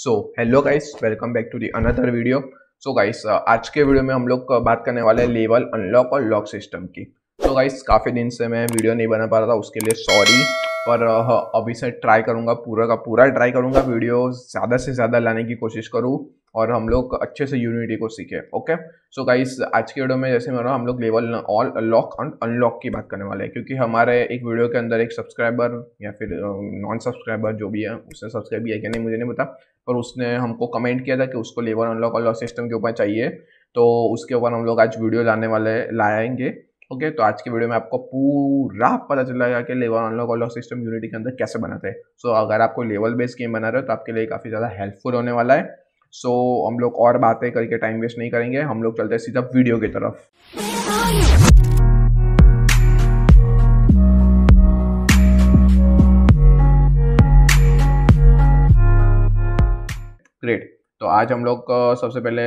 So hello guys welcome back to the another video so guys आज के video में हम लोग बात करने वाले हैं लेवल अनलॉक और लॉक सिस्टम की सो so गाइस काफ़ी दिन से मैं वीडियो नहीं बना पा रहा था उसके लिए सॉरी पर uh, हाँ, अभी से ट्राई करूँगा पूरा का पूरा ट्राई करूँगा वीडियो ज़्यादा से ज़्यादा लाने की कोशिश करूँ और हम लोग अच्छे से यूनिटी को सीखे ओके सो गाइस आज की वीडियो में जैसे मैं हम लोग level all lock and unlock की बात करने वाले हैं क्योंकि हमारे एक वीडियो के अंदर एक सब्सक्राइबर या फिर नॉन सब्सक्राइबर जो भी है उसने सब्सक्राइब किया क्या नहीं मुझे नहीं पता पर उसने हमको कमेंट किया था कि उसको लेवल अनलॉक अनलॉक सिस्टम के ऊपर चाहिए तो उसके ऊपर हम लोग आज वीडियो लाने वाले लाएंगे ओके तो आज के वीडियो में आपको पूरा पता चलेगा कि लेवल अनलॉक और लॉक सिस्टम यूनिटी के अंदर कैसे बनाते हैं सो अगर आपको लेवल बेस्ड गेम बना रहे हो तो आपके लिए काफ़ी ज़्यादा हेल्पफुल होने वाला है सो so, हम लोग और बातें करके टाइम वेस्ट नहीं करेंगे हम लोग चलते हैं सीधा वीडियो की तरफ ग्रेट तो आज हम लोग सबसे पहले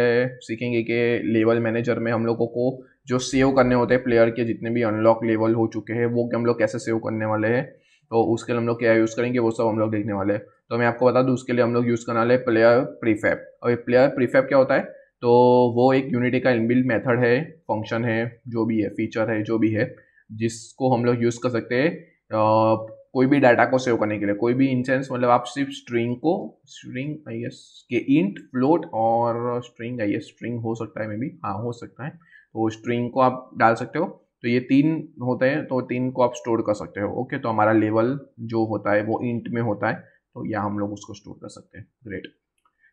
सीखेंगे कि लेवल मैनेजर में हम लोगों को जो सेव करने होते हैं प्लेयर के जितने भी अनलॉक लेवल हो चुके हैं वो हम लोग कैसे सेव करने वाले हैं तो उसके लिए हम लोग क्या यूज़ करेंगे वो सब हम लोग देखने वाले हैं तो मैं आपको बता दूँ उसके लिए हम लोग यूज़ करने वाले प्लेयर प्रीफैप और ये प्लेयर प्रीफैप क्या होता है तो वो एक यूनिटी का इनबिल्ड मेथड है फंक्शन है जो भी है फीचर है जो भी है जिसको हम लोग यूज़ कर सकते हैं कोई भी डाटा को सेव करने के लिए कोई भी इंसेंस मतलब आप सिर्फ स्ट्रिंग को स्ट्रिंग आई एस के इंट फ्लोट और स्ट्रिंग आई एस स्ट्रिंग हो सकता है मे बी हाँ हो सकता है तो स्ट्रिंग को आप डाल सकते हो तो ये तीन होते हैं तो तीन को आप स्टोर कर सकते हो ओके तो हमारा लेवल जो होता है वो इंट में होता है तो या हम लोग उसको स्टोर कर सकते हैं ग्रेट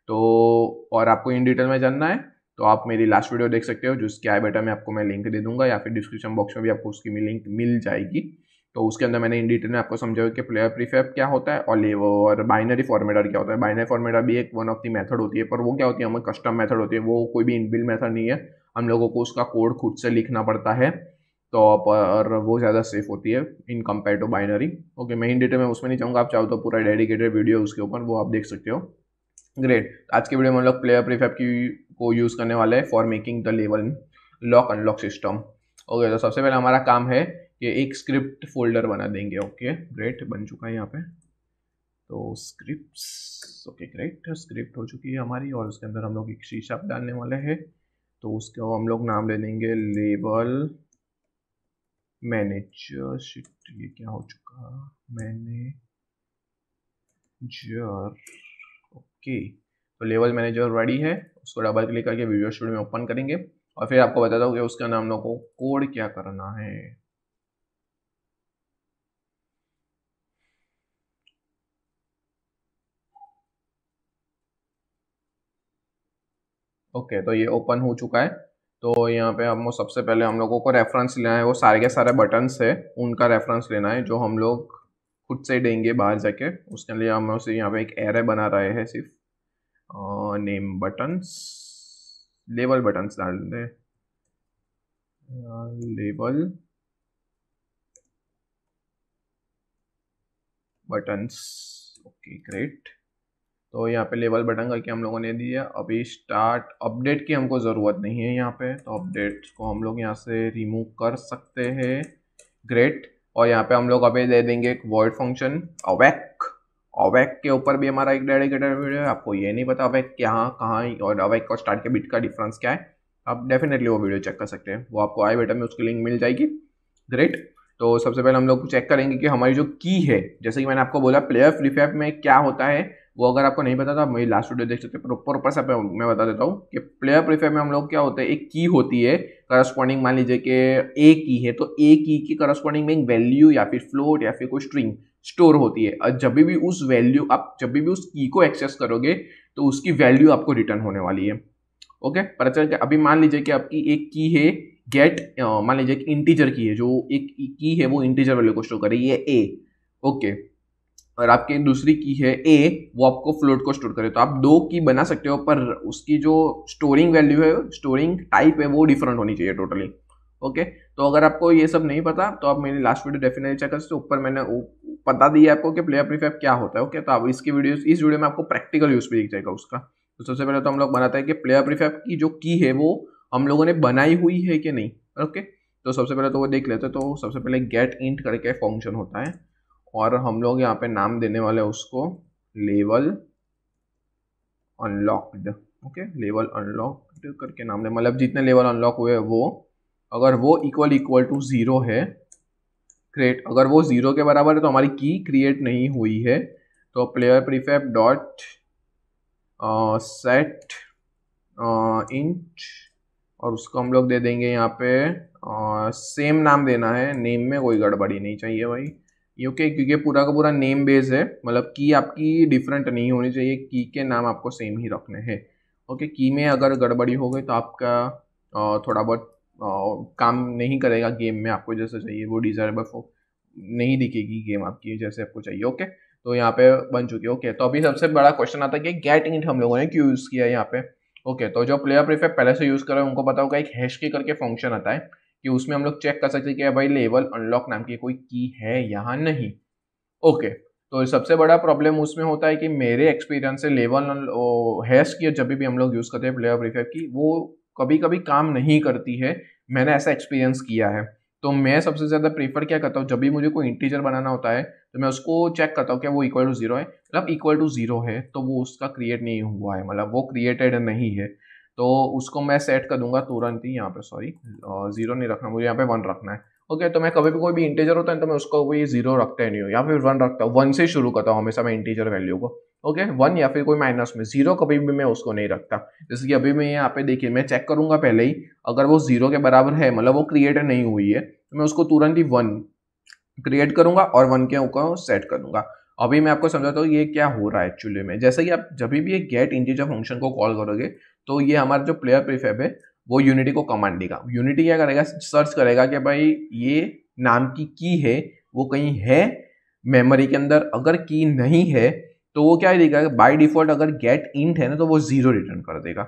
तो और आपको इन डिटेल में जानना है तो आप मेरी लास्ट वीडियो देख सकते हो जो इसके आई बेटा में आपको मैं लिंक दे दूंगा या फिर डिस्क्रिप्शन बॉक्स में भी आपको उसकी लिंक मिल जाएगी तो उसके अंदर मैंने इन डिटेल में आपको समझाया कि प्लेयर प्रीफेप क्या होता है और लेवो और बाइनरी फॉर्मेटर क्या होता है बाइनरी फॉर्मेटर भी एक वन ऑफ दी मेथड होती है पर वो क्या होती है हमें कस्टम मेथड होती है वो कोई भी इनबिल्ड मेथड नहीं है हम लोगों को उसका कोड खुद से लिखना पड़ता है तो और वो ज़्यादा सेफ होती है in compare to binary okay main डेटे डिटेल में उसमें नहीं चाहूँगा आप चाहो तो पूरा डेडिकेटेड वीडियो उसके ऊपर वो आप देख सकते हो ग्रेट आज के वीडियो में हम लोग प्लेयर प्रीफेप की को यूज़ करने वाले हैं for making the level lock unlock system okay तो सबसे पहले हमारा काम है कि एक स्क्रिप्ट फोल्डर बना देंगे ओके ग्रेट बन चुका है यहाँ पे तो स्क्रिप्ट ओके ग्रेट स्क्रिप्ट हो चुकी है हमारी और उसके अंदर हम लोग एक शीशा डालने वाले हैं तो उसको हम लोग नाम ले देंगे लेबल मैनेज शिट ये क्या हो चुका जर ओके तो लेवल मैनेजर रेडी है उसको डबल क्लिक करके वीडियो स्टूडियो में ओपन करेंगे और फिर आपको बताता हूँ कि उसका नाम लोग को कोड क्या करना है ओके okay, तो ये ओपन हो चुका है तो यहाँ पे हम सबसे पहले हम लोगों को रेफरेंस लेना है वो सारे के सारे बटन्स है उनका रेफरेंस लेना है जो हम लोग खुद से देंगे बाहर जाके उसके लिए हम उसे यहाँ पे एक एरे बना रहे हैं सिर्फ नेम बटन्स लेबल बटन्स डाल दें लेबल बटन्स ओके ग्रेट तो यहाँ पे लेवल बटन करके हम लोगों ने दिया अभी स्टार्ट अपडेट की हमको ज़रूरत नहीं है यहाँ पे तो अपडेट्स को हम लोग यहाँ से रिमूव कर सकते हैं ग्रेट और यहाँ पे हम लोग अभी दे देंगे एक वर्ड फंक्शन अवैक अवैक के ऊपर भी हमारा एक डेडिकेटेड वीडियो है आपको ये नहीं पता अवैक यहाँ कहाँ और अवैक और स्टार्ट के बीच का डिफरेंस क्या है आप डेफिनेटली वो वीडियो चेक कर सकते हैं वो आपको आई बेटा में उसकी लिंक मिल जाएगी ग्रेट तो सबसे पहले हम लोग चेक करेंगे कि हमारी जो की है जैसे कि मैंने आपको बोला प्लेयर फ्लिप फायर में क्या होता है वो अगर आपको नहीं पता तो आप मेरी लास्ट वीडियो देख सकते हैं प्रॉपर ऊपर सब मैं बता देता हूँ कि प्लेयर प्रीफेयर में हम लोग क्या होता है एक की होती है करस्पॉन्डिंग मान लीजिए कि ए की है तो ए की की करस्पॉन्डिंग में एक वैल्यू या फिर फ्लोट या फिर कोई स्ट्रिंग स्टोर होती है और जब भी उस वैल्यू आप जब भी उस की को एक्सेस करोगे तो उसकी वैल्यू आपको रिटर्न होने वाली है ओके पर चल अच्छा अभी मान लीजिए कि आपकी एक की है गेट मान लीजिए एक इंटीजर की है जो एक की है वो इंटीजर वैल्यू को स्टोर करे ये ए ओके और आपकी दूसरी की है ए वो आपको फ्लोट को स्टोर करे तो आप दो की बना सकते हो पर उसकी जो स्टोरिंग वैल्यू है स्टोरिंग टाइप है वो डिफरेंट होनी चाहिए टोटली ओके तो अगर आपको ये सब नहीं पता तो आप मेरी लास्ट वीडियो डेफिनेटली चेक कर सकते हो ऊपर मैंने पता दिया आपको कि प्लेयर प्रीफेप क्या होता है ओके तो आप इसकी वीडियो इस वीडियो में आपको प्रैक्टिकल यूज़ भी दिख जाएगा उसका तो सबसे पहले तो हम लोग बनाते हैं कि प्लेयर प्रीफेप की जो की है वो हम लोगों ने बनाई हुई है कि नहीं ओके तो सबसे पहले तो वो देख लेते हैं तो सबसे पहले गेट इंट करके फंक्शन होता है और हम लोग यहाँ पे नाम देने वाले उसको level unlocked okay level unlocked करके नाम दे मतलब जितने लेवल अनलॉक हुए वो अगर वो इक्वल इक्वल टू ज़ीरो है क्रिएट अगर वो ज़ीरो के बराबर है तो हमारी की क्रिएट नहीं हुई है तो player prefs dot set int और उसको हम लोग दे देंगे यहाँ पे आ, सेम नाम देना है नेम में कोई गड़बड़ी नहीं चाहिए भाई ओके क्योंकि पूरा का पूरा नेम बेस है मतलब की आपकी डिफरेंट नहीं होनी चाहिए की के नाम आपको सेम ही रखने हैं ओके की में अगर गड़बड़ी हो गई तो आपका आ, थोड़ा बहुत काम नहीं करेगा गेम में आपको जैसे चाहिए वो डिज़ायरेबल नहीं दिखेगी गेम आपकी जैसे आपको चाहिए ओके तो यहाँ पे बन चुकी है ओके तो अभी सबसे बड़ा क्वेश्चन आता है कि गेट इंट हम लोगों ने क्यों यूज़ किया यहाँ पे ओके तो जो प्लेयर प्रीफेक्ट पहले से यूज़ कर रहे हैं उनको पता होगा एक हैश की करके फंक्शन आता है कि उसमें हम लोग चेक कर सकते हैं कि भाई लेवल अनलॉक नाम की कोई की है यहाँ नहीं ओके तो सबसे बड़ा प्रॉब्लम उसमें होता है कि मेरे एक्सपीरियंस से लेवल हैश की जब भी हम लोग यूज़ करते हैं प्लेयर प्रीफेक्ट की वो कभी कभी काम नहीं करती है मैंने ऐसा एक्सपीरियंस किया है तो मैं सबसे ज़्यादा प्रीफर क्या करता हूँ जब भी मुझे कोई इंटीजर बनाना होता है तो मैं उसको चेक करता हूँ क्या वो इक्वल टू ज़ीरो है मतलब इक्वल टू ज़ीरो है तो वो उसका क्रिएट नहीं हुआ है मतलब वो क्रिएटेड नहीं है तो उसको मैं सेट कर दूंगा तुरंत ही यहाँ पे सॉरी ज़ीरो नहीं रखना मुझे यहाँ पे वन रखना है ओके तो मैं कभी भी कोई भी इंटीजर होता है तो मैं उसको कोई ज़ीरो रखता ही नहीं हूँ या फिर वन रखता हूँ वन से शुरू करता हूँ हमेशा मैं इंटीजर वैल्यू को ओके वन या फिर कोई माइनस में जीरो कभी भी मैं उसको नहीं रखता जैसे कि अभी मैं यहाँ पे देखिए मैं चेक करूंगा पहले ही अगर वो जीरो के बराबर है मतलब वो क्रिएट नहीं हुई है तो मैं उसको तुरंत ही वन क्रिएट करूंगा और वन के ऊपर सेट करूंगा अभी मैं आपको समझाता हूँ ये क्या हो रहा है एक्चुअली में जैसे ही आप जब भी ये गेट इंटीजर फंक्शन को कॉल करोगे तो ये हमारा जो प्लेयर प्रीफेब है वो यूनिटी को कमांड देगा यूनिटी क्या करेगा सर्च करेगा कि भाई ये नाम की की है वो कहीं है मेमोरी के अंदर अगर की नहीं है तो वो क्या देगा बाय डिफॉल्ट अगर गेट इंट है ना तो वो जीरो रिटर्न कर देगा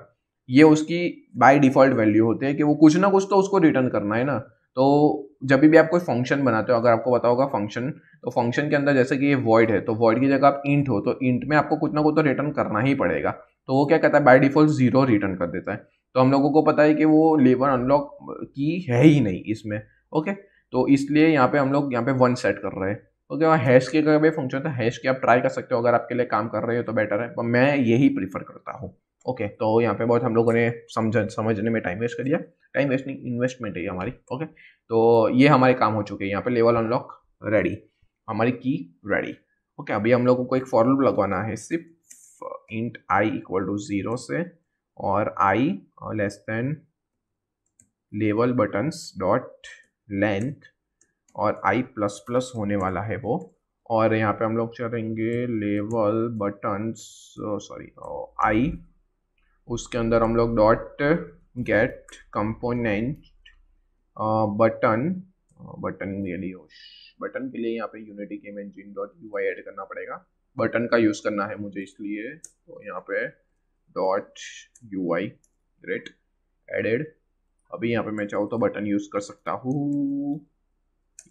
ये उसकी बाय डिफॉल्ट वैल्यू होती है कि वो कुछ ना कुछ तो उसको रिटर्न करना है ना तो जब भी आप कोई फंक्शन बनाते हो अगर आपको पता होगा फंक्शन तो फंक्शन के अंदर जैसे कि ये वॉइड है तो वॉइड की जगह आप इंट हो तो इंट में आपको कुछ ना कुछ तो रिटर्न करना ही पड़ेगा तो वो क्या कहता है बाय डिफॉल्ट जीरो रिटर्न कर देता है तो हम लोगों को पता है कि वो लेबर अनलॉक की है ही नहीं इसमें ओके तो इसलिए यहाँ पे हम लोग यहाँ पे वन सेट कर रहे हैं ओके और हैश के अगर भी फंक्शन था हैश की आप ट्राई कर सकते हो अगर आपके लिए काम कर रहे हो तो बेटर है पर मैं यही प्रीफर करता हूँ ओके तो यहाँ पे बहुत हम लोगों ने समझ समझने में टाइम वेस्ट कर दिया टाइम वेस्ट नहीं इन्वेस्टमेंट है हमारी ओके तो ये हमारे काम हो चुके हैं यहाँ पे लेवल अनलॉक रेडी हमारी की रेडी ओके अभी हम लोगों को एक फॉर्मूल लगवाना है सिर्फ int I equal to zero से और I less than level buttons dot length और आई प्लस प्लस होने वाला है वो और यहाँ पे हम लोग चलेंगे लेवल बटन्स सॉरी आई उसके अंदर हम लोग dot get component button button really button के लिए यहाँ पे यूनिटी के engine dot U I add करना पड़ेगा बटन का यूज़ करना है मुझे इसलिए तो यहाँ पे dot U I great added अभी यहाँ पे मैं चाहूँ तो बटन यूज़ कर सकता हूँ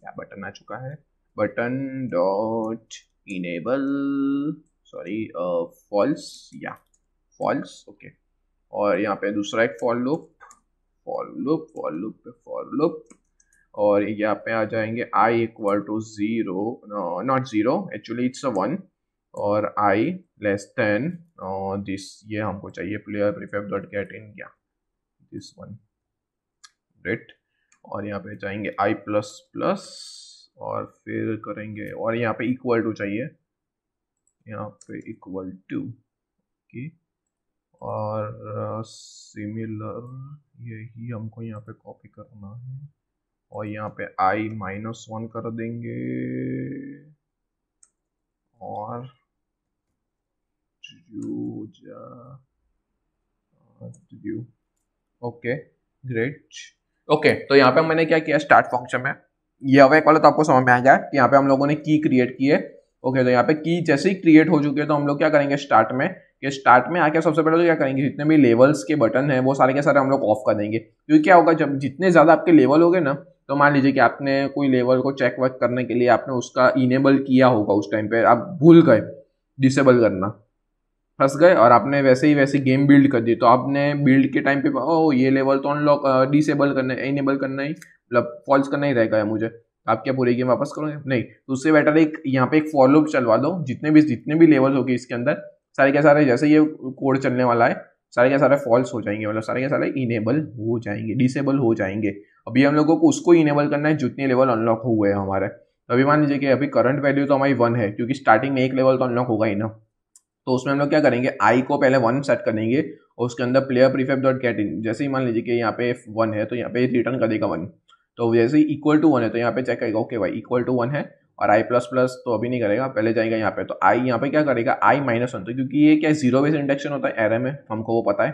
या बटन आ चुका है button dot enable sorry false या फॉल्स ओके और यहाँ पे दूसरा एक for loop for loop for loop पे फॉर लूप और यहाँ पे आ जाएंगे I equal to zero not zero actually it's a one और आई लेस देन दिस ये हमको चाहिए player prefs dot get int क्या दिस वन राइट और यहाँ पे जाएंगे आई प्लस प्लस और फिर करेंगे और यहाँ पे इक्वल टू चाहिए यहाँ पे इक्वल टू ओके okay. और सिमिलर यही हमको यहाँ पे कॉपी करना है और यहाँ पे आई माइनस वन कर देंगे और ओके ग्रेट ओके तो यहाँ पे मैंने क्या किया स्टार्ट फंक्शन में ये अवैक वाला तो आपको समझ में आ गया कि यहाँ पे हम लोगों ने की क्रिएट की है ओके तो यहाँ पे की जैसे ही क्रिएट हो चुके हैं तो हम लोग क्या करेंगे स्टार्ट में कि स्टार्ट में आके सबसे पहले तो क्या करेंगे जितने भी लेवल्स के बटन हैं वो सारे के सारे हम लोग ऑफ कर देंगे क्योंकि क्या होगा जब जितने ज़्यादा आपके लेवल हो गए ना तो मान लीजिए कि आपने कोई लेवल को चेक वर्क करने के लिए आपने उसका इनेबल किया होगा उस टाइम पर आप भूल गए डिसेबल करना फंस गए और आपने वैसे ही वैसे गेम बिल्ड कर दी तो आपने बिल्ड के टाइम पे ओ ये लेवल तो अनलॉक डिसेबल करना इनेबल करना ही मतलब फॉल्स करना ही रह गया मुझे आप क्या पूरी गेम वापस करोगे नहीं तो उससे बेटर एक यहाँ पे एक फॉलोअप चलवा दो जितने भी जितने भी लेवल होगी इसके अंदर सारे के सारे जैसे ये कोड चलने वाला है सारे के सारे फॉल्स हो जाएंगे मतलब सारे के सारे इनेबल हो जाएंगे डिसेबल हो जाएंगे अभी हम लोगों को उसको इनेबल करना है जितने लेवल अनलॉक हुए हैं हमारे तो अभी मान लीजिए कि अभी करंट वैल्यू तो हमारी वन है क्योंकि स्टार्टिंग में एक लेवल तो अनलॉक होगा ही ना तो उसमें हम लोग क्या करेंगे आई को पहले वन सेट करेंगे और उसके अंदर player prefs dot get int जैसे ही मान लीजिए कि यहाँ पे वन है तो यहाँ पे रिटर्न कर देगा वन तो जैसे ही इक्वल टू वन है तो यहाँ पे चेक करेगा ओके भाई इक्वल टू वन है और आई प्लस प्लस तो अभी नहीं करेगा पहले जाएगा यहाँ पे तो आई यहाँ पे क्या करेगा आई माइनस वन तो क्योंकि ये क्या जीरो बेस इंडक्शन होता है एरे में हमको वो पता है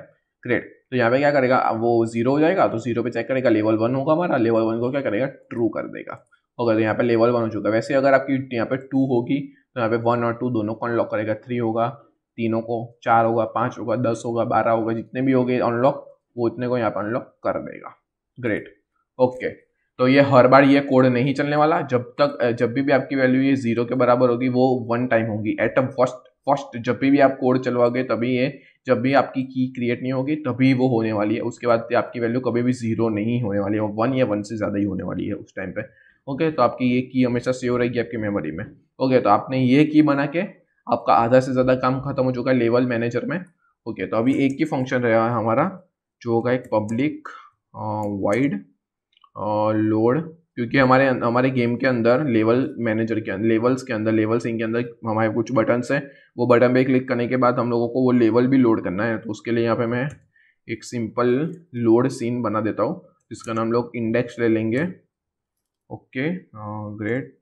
ग्रेट तो यहाँ पे क्या करेगा वो जीरो हो जाएगा तो जीरो पे चेक करेगा लेवल वन होगा हमारा लेवल वन को क्या करेगा ट्रू कर देगा होगा तो यहाँ पे लेवल वन हो चुका है वैसे अगर आपकी यहाँ पे टू होगी तो यहाँ पे वन और टू दोनों को अनलॉक करेगा थ्री होगा तीनों को चार होगा पाँच होगा दस होगा बारह होगा जितने भी हो गए अनलॉक वो उतने को यहाँ पर अनलॉक कर देगा ग्रेट ओके तो ये हर बार ये कोड नहीं चलने वाला जब तक जब भी भी आपकी वैल्यू ये जीरो के बराबर होगी वो वन टाइम होगी एट अ फर्स्ट फर्स्ट जब भी भी आप कोड चलवाओगे तभी ये जब भी आपकी की क्रिएट नहीं होगी तभी वो होने वाली है उसके बाद आपकी वैल्यू कभी भी जीरो नहीं होने वाली है वन या वन से ज़्यादा ही होने वाली है उस टाइम पे ओके तो आपकी ये की हमेशा सेव रहेगी आपकी मेमोरी में ओके तो आपने ये की बना के आपका आधा से ज़्यादा काम खत्म हो चुका है लेवल मैनेजर में ओके तो अभी एक ही फंक्शन रहा है हमारा जो होगा एक पब्लिक वाइड लोड क्योंकि हमारे अं, हमारे गेम के अंदर लेवल मैनेजर अं, के अंदर लेवल्स के अंदर लेवल सिंह के अंदर हमारे कुछ बटन्स हैं वो बटन पे क्लिक करने के बाद हम लोगों को वो लेवल भी लोड करना है तो उसके लिए यहाँ पे मैं एक सिंपल लोड सीन बना देता हूँ जिसका नाम लोग इंडेक्स ले लेंगे ओके ग्रेट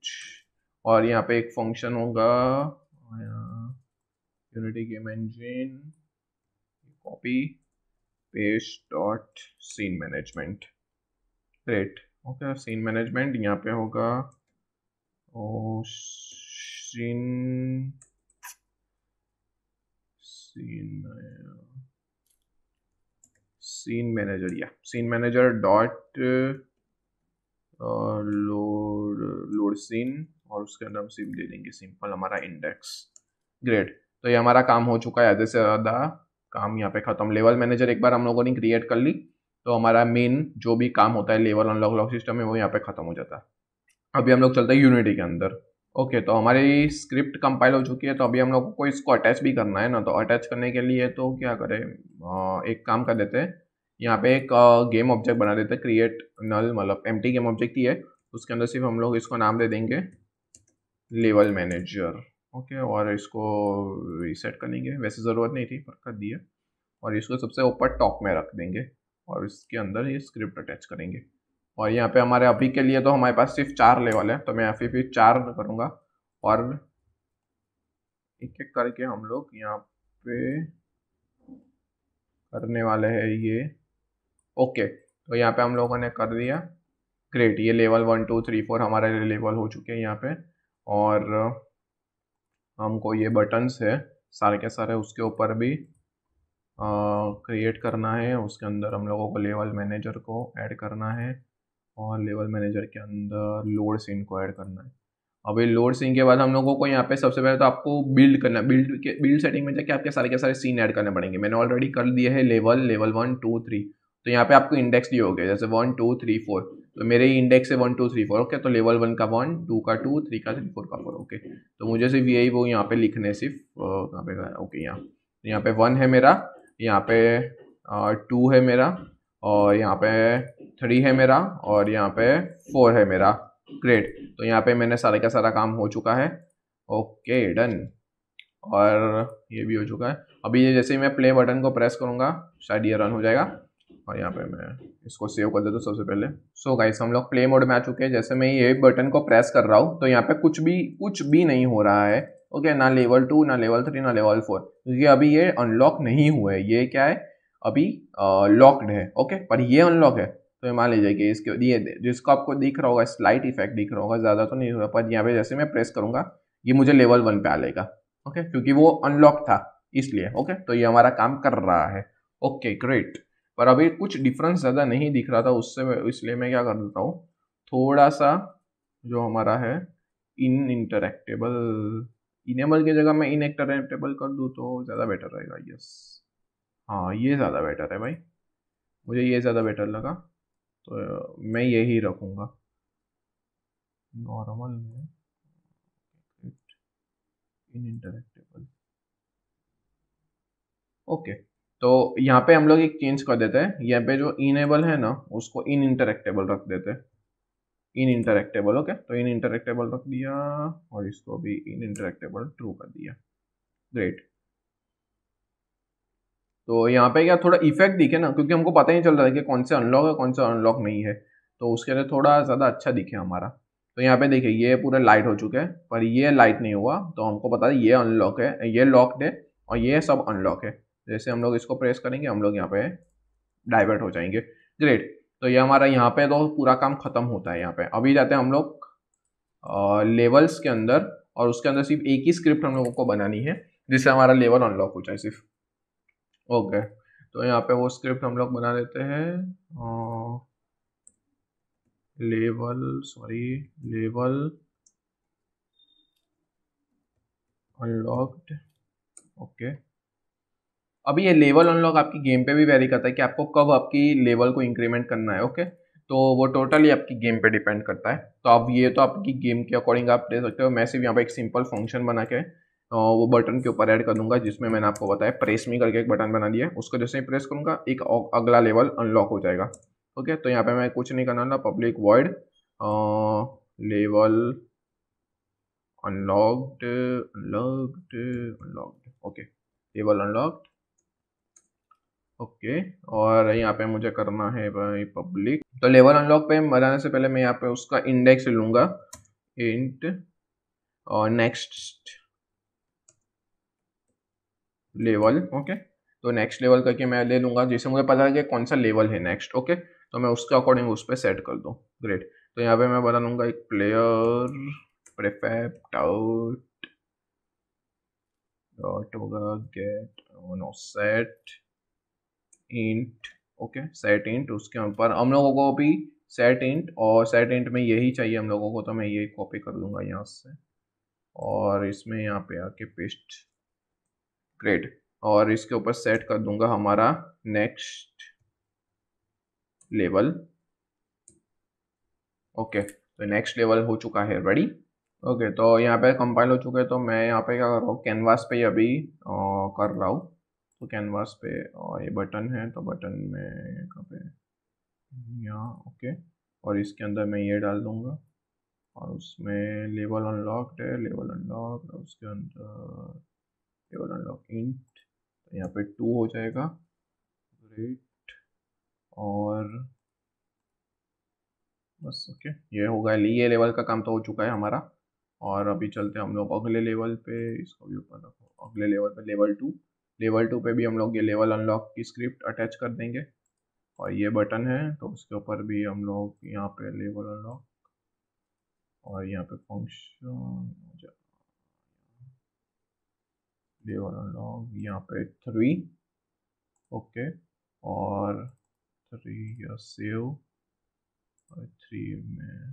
और यहाँ पे एक फंक्शन होगा Unity game engine copy paste dot scene management great okay scene management यहाँ पे होगा oh scene scene scene manager या scene manager dot load load scene और उसके अंदर हम सिम दे देंगे सिंपल हमारा इंडेक्स ग्रेट तो ये हमारा काम हो चुका है आधे से आधा काम यहाँ पे खत्म लेवल मैनेजर एक बार हम लोगों ने क्रिएट कर ली तो हमारा मेन जो भी काम होता है लेवल अनलॉक लॉक सिस्टम है वो यहाँ पे ख़त्म हो जाता है अभी हम लोग चलते हैं यूनिटी के अंदर ओके तो हमारी स्क्रिप्ट कंपाइल हो चुकी है तो अभी हम लोग को इसको अटैच भी करना है ना तो अटैच करने के लिए तो क्या करें एक काम कर देते हैं यहाँ पे एक गेम ऑब्जेक्ट बना देते हैं क्रिएट नल मतलब एम गेम ऑब्जेक्ट ही है उसके अंदर सिर्फ हम लोग इसको नाम दे देंगे लेवल मैनेजर ओके और इसको रीसेट कर लेंगे वैसे ज़रूरत नहीं थी पर कर दिया और इसको सबसे ऊपर टॉप में रख देंगे और इसके अंदर ये स्क्रिप्ट अटैच करेंगे और यहाँ पे हमारे अभी के लिए तो हमारे पास सिर्फ चार लेवल है तो मैं अभी भी चार करूँगा और एक एक करके हम लोग यहाँ पे करने वाले हैं ये ओके तो यहाँ पे हम लोगों ने कर दिया ग्रेट ये level one two three four हमारे लेवल हो चुके हैं यहाँ पे और हमको ये बटन्स है सारे के सारे उसके ऊपर भी क्रिएट करना है उसके अंदर हम लोगों को लेवल मैनेजर को ऐड करना है और लेवल मैनेजर के अंदर लोड सीन को ऐड करना है अब ये लोड सीन के बाद हम लोगों को यहाँ पे सबसे पहले तो आपको बिल्ड करना बिल्ड के बिल्ड सेटिंग में जाके आपके सारे के सारे सीन ऐड करने पड़ेंगे मैंने ऑलरेडी कर दिए है level level one two three तो यहाँ पे आपको इंडेक्स दिए हो गए जैसे वन टू थ्री फोर तो मेरे ही इंडेक्स है one two three four okay तो लेवल वन का वन टू का टू थ्री का थ्री फोर का फोर ओके तो मुझे सिर्फ यही वो यहाँ पे लिखने सिर्फ कहाँ पे ओके यहाँ यहाँ पे वन तो है मेरा यहाँ पे टू है मेरा और यहाँ पे थ्री है मेरा और यहाँ पे फोर है मेरा ग्रेट तो यहाँ पे मैंने सारे का सारा काम हो चुका है ओके डन और ये भी हो चुका है अभी ये जैसे ही मैं प्ले बटन को प्रेस करूँगा शायद ये रन हो जाएगा और यहाँ पे मैं इसको सेव कर देता हूँ सबसे पहले सो so गाइस हम लोग प्ले मोड में आ चुके हैं जैसे मैं ये बटन को प्रेस कर रहा हूँ तो यहाँ पे कुछ भी कुछ भी नहीं हो रहा है ओके ना लेवल टू ना लेवल थ्री ना लेवल फोर क्योंकि तो अभी ये अनलॉक नहीं हुए ये क्या है अभी लॉक्ड है ओके पर ये अनलॉक है तो ये मान लीजिए कि इसके ये जिसको आपको दिख रहा होगा स्लाइट इफेक्ट दिख रहा होगा ज़्यादा तो नहीं होगा पर यहाँ पे जैसे मैं प्रेस करूँगा ये मुझे लेवल वन पे आ लेगा ओके क्योंकि वो अनलॉक था इसलिए ओके तो ये हमारा काम कर रहा है ओके ग्रेट पर अभी कुछ डिफरेंस ज़्यादा नहीं दिख रहा था उससे इसलिए मैं क्या कर देता हूँ थोड़ा सा जो हमारा है इन इंटरेक्टेबल इनेबल की जगह मैं इनएक्टर एक्टरेबल कर दूँ तो ज़्यादा बेटर रहेगा यस हाँ ये ज़्यादा बेटर है भाई मुझे ये ज़्यादा बेटर लगा तो मैं यही रखूँगा नॉर्मल में इन इंटरेक्टेबल ओके तो यहाँ पे हम लोग एक चेंज कर देते हैं यहाँ पे जो इनेबल है ना उसको इन इंटरेक्टेबल रख देते हैं इन इंटरेक्टेबल ओके तो इन इंटरेक्टेबल रख दिया और इसको भी इन इंटरेक्टेबल ट्रू कर दिया ग्रेट तो यहाँ पे क्या थोड़ा इफेक्ट दिखे ना क्योंकि हमको पता ही चल रहा है कि कौन से अनलॉक है कौन सा अनलॉक नहीं है तो उसके लिए थोड़ा ज़्यादा अच्छा दिखे हमारा तो यहाँ पे देखिए ये पूरा लाइट हो चुके हैं पर ये लाइट नहीं हुआ तो हमको पता है ये अनलॉक है ये लॉक्ड है और ये सब अनलॉक है जैसे हम लोग इसको प्रेस करेंगे हम लोग यहाँ पे डाइवर्ट हो जाएंगे ग्रेट तो ये हमारा यहाँ पे तो पूरा काम ख़त्म होता है यहाँ पे अभी जाते हैं हम लोग लेवल्स के अंदर और उसके अंदर सिर्फ एक ही स्क्रिप्ट हम लोगों को बनानी है जिससे हमारा लेवल अनलॉक हो जाए सिर्फ ओके तो यहाँ पे वो स्क्रिप्ट हम लोग बना लेते हैं level sorry level unlocked okay okay. अभी ये लेवल अनलॉक आपकी गेम पे भी वेरी करता है कि आपको कब आपकी लेवल को इंक्रीमेंट करना है ओके तो वो टोटली आपकी गेम पे डिपेंड करता है तो अब ये तो आपकी गेम के अकॉर्डिंग आप दे सकते हो मैं सिर्फ यहाँ पर एक सिंपल फंक्शन बना के वो बटन के ऊपर ऐड कर दूंगा जिसमें मैंने आपको बताया प्रेस मी करके एक बटन बना दिया उसको जैसे ही प्रेस करूँगा एक अगला लेवल अनलॉक हो जाएगा ओके तो यहाँ पर मैं कुछ नहीं करना public word level unlocked unlocked unlocked okay level unlocked okay और यहाँ पे मुझे करना है भाई पब्लिक तो लेवल अनलॉक पे बनाने से पहले मैं यहाँ पे उसका इंडेक्स लूंगा इंट और नेक्स्ट लेवल ओके तो नेक्स्ट लेवल करके मैं ले लूंगा जिससे मुझे पता है कि कौन सा लेवल है नेक्स्ट ओके तो मैं उसके अकॉर्डिंग उस पर सेट कर दू ग्रेट तो यहाँ पे मैं बना लूंगा एक प्लेयर प्रेफेप आउट डॉट होगा get no set int okay set int उसके ऊपर हम लोगों को भी सेट इंट और सेट इंट में यही चाहिए हम लोगों को तो मैं ये कॉपी कर दूंगा यहाँ से और इसमें यहाँ पे आके पेस्ट ग्रेट और इसके ऊपर सेट कर दूंगा हमारा नेक्स्ट लेवल ओके तो नेक्स्ट लेवल हो चुका है रेडी ओके तो यहाँ पे कंपाइल हो चुके हैं तो मैं यहाँ पे क्या कर रहा हूँ कैनवास पे अभी आ, कर रहा हूँ तो कैनवास पे और ये बटन है तो बटन में कहाँ पे यहाँ ओके और इसके अंदर मैं ये डाल दूँगा और उसमें लेवल अनलॉक्ड है लेवल अनलॉक और उसके अंदर लेवल अनलॉक इंट तो यहाँ पे टू हो जाएगा ग्रेट और बस ओके ये होगा ये लेवल का काम तो हो चुका है हमारा और अभी चलते हैं हम लोग अगले लेवल पे इसको भी ऊपर रखो अगले लेवल पे लेवल टू लेवल टू पे भी हम लोग ये लेवल अनलॉक की स्क्रिप्ट अटैच कर देंगे और ये बटन है तो उसके ऊपर भी हम लोग यहाँ पे लेवल अनलॉक और यहाँ पे फंक्शन लेवल अनलॉक यहाँ पे थ्री ओके और थ्री या सेव और थ्री में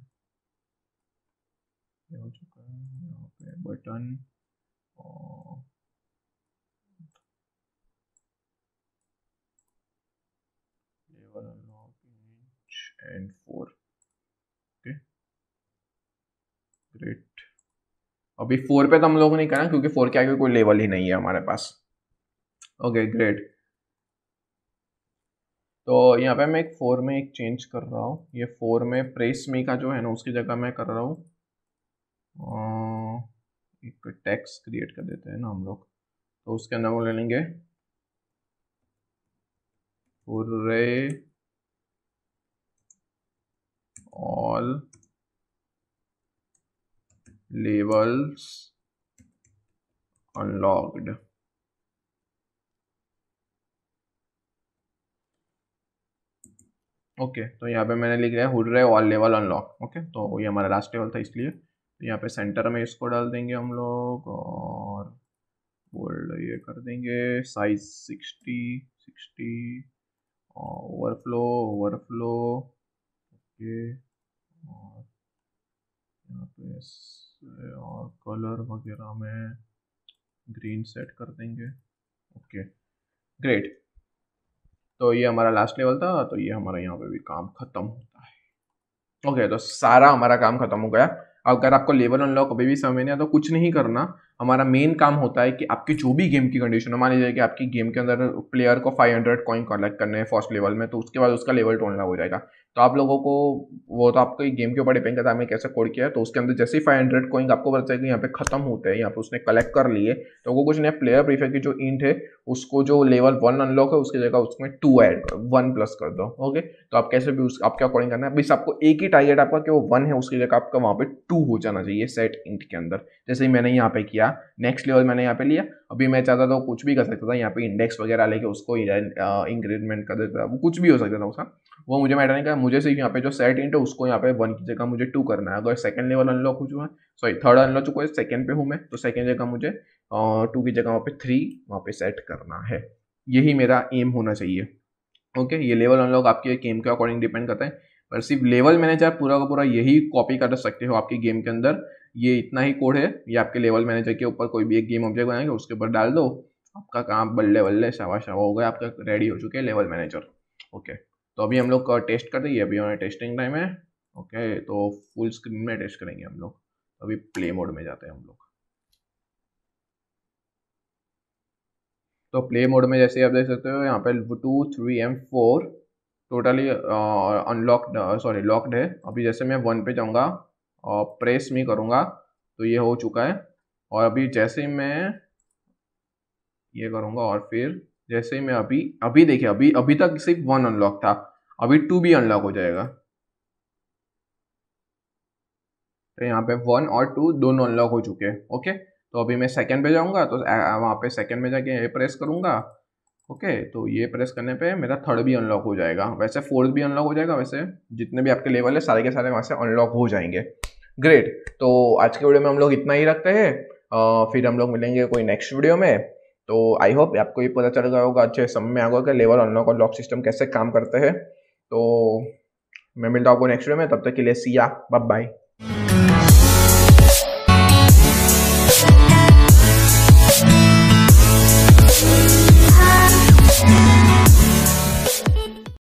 हो चुका है यहाँ पे बटन और and 4 okay great अभी फोर पे तो हम लोग नहीं करना क्योंकि फोर के आगे कोई लेवल ही नहीं है हमारे पास ओके okay, ग्रेट तो यहाँ पे मैं एक फोर में एक चेंज कर रहा हूँ ये फोर में प्रेस मी का जो है ना उसकी जगह मैं कर रहा हूँ एक टैक्स क्रिएट कर देते हैं ना हम लोग तो उसके अंदर वो ले लेंगे all labels unlocked okay okay, तो यहाँ पे मैंने लिख लिया हुर रे ऑल लेवल अनलॉक ओके तो ये हमारा लास्ट लेवल था इसलिए तो यहाँ पे सेंटर में इसको डाल देंगे हम लोग और बोल्ड ये कर देंगे size sixty sixty overflow overflow वगैरह में ग्रीन सेट कर देंगे ओके ग्रेट तो ये हमारा लास्ट लेवल था तो ये हमारा यहाँ पे भी काम खत्म होता है ओके तो सारा हमारा काम खत्म हो गया अगर आपको लेवल अनलॉक अभी भी समझ नहीं आता तो कुछ नहीं करना हमारा मेन काम होता है कि आपकी जो भी गेम की कंडीशन हो मान लीजिए कि आपकी गेम के अंदर प्लेयर को 500 हंड्रेड कॉइन कलेक्ट करने हैं फर्स्ट लेवल में तो उसके बाद उसका लेवल टोड़ना हो जाएगा तो आप लोगों को वो तो आपके गेम के ऊपर डिपेंड करता है हमें कैसे कोड किया है तो उसके अंदर जैसे ही फाइव हंड्रेड कॉइन आपको पता कि यहाँ पे खत्म होते हैं यहाँ पे उसने कलेक्ट कर लिए तो वो कुछ नया प्लेयर प्रीफर की जो इंट है उसको जो लेवल वन अनलॉक है उसकी जगह उसमें टू एड कर वन प्लस कर दो ओके तो आप कैसे भी उस आपके अकॉर्डिंग करना है बस आपको एक ही टारगेट आपका कि वो वन है उसकी जगह आपका वहाँ पे टू हो जाना चाहिए सेट इंट के अंदर जैसे ही मैंने यहाँ पे किया गया नेक्स्ट लेवल मैंने यहाँ पे लिया अभी मैं चाहता था कुछ भी कर सकता था यहाँ पे इंडेक्स वगैरह लेके उसको इंक्रीजमेंट कर देता वो कुछ भी हो सकता था उसका वो मुझे मैटर नहीं कहा मुझे सिर्फ यहाँ पे जो सेट इंट है उसको यहाँ पे वन की जगह मुझे टू करना है अगर सेकंड लेवल अनलॉक हो चुका है सॉरी थर्ड अनलॉक चुका है सेकंड पे हूँ मैं तो सेकंड जगह मुझे टू की जगह वहाँ पे थ्री वहाँ पे सेट करना है यही मेरा एम होना चाहिए ओके ये लेवल अनलॉक आपके गेम के अकॉर्डिंग डिपेंड करता है पर सिर्फ लेवल मैनेजर पूरा का पूरा यही कॉपी कर सकते हो आपके गेम के अंदर ये इतना ही कोड है ये आपके लेवल मैनेजर के ऊपर कोई भी एक गेम ऑब्जेक्ट बनाएंगे उसके ऊपर डाल दो आपका काम बल्ले बल्ले शवा शवा हो गया आपका रेडी हो चुके हैं लेवल मैनेजर ओके तो अभी हम लोग टेस्ट करते हैं अभी हमारे टेस्टिंग टाइम है ओके तो फुल स्क्रीन में टेस्ट करेंगे हम लोग अभी प्ले मोड में जाते हैं हम लोग तो प्ले मोड में जैसे आप देख सकते हो यहाँ पे two three and four totally unlocked sorry locked है अभी जैसे मैं वन पे जाऊँगा और प्रेस में करूँगा तो ये हो चुका है और अभी जैसे ही मैं ये करूँगा और फिर जैसे ही मैं अभी अभी देखिए अभी अभी तक सिर्फ वन अनलॉक था अभी टू भी अनलॉक हो जाएगा तो यहाँ पे वन और टू दोनों अनलॉक हो चुके हैं ओके तो अभी मैं सेकंड पे जाऊँगा तो वहाँ पे सेकंड में जाके ये प्रेस करूँगा ओके तो ये प्रेस करने पे मेरा थर्ड भी अनलॉक हो जाएगा वैसे फोर्थ भी अनलॉक हो जाएगा वैसे जितने भी आपके लेवल है सारे के सारे वहाँ से अनलॉक हो जाएंगे ग्रेट तो आज के वीडियो में हम लोग इतना ही रखते हैं फिर हम लोग मिलेंगे कोई नेक्स्ट वीडियो में तो आई होप आपको ये पता चल गया होगा अच्छे समय में आ गया लेवल अनलॉक और लॉक सिस्टम कैसे काम करते हैं तो मैं मिलता हूँ आपको नेक्स्ट वीडियो में तब तक के लिए सिया बाय बाय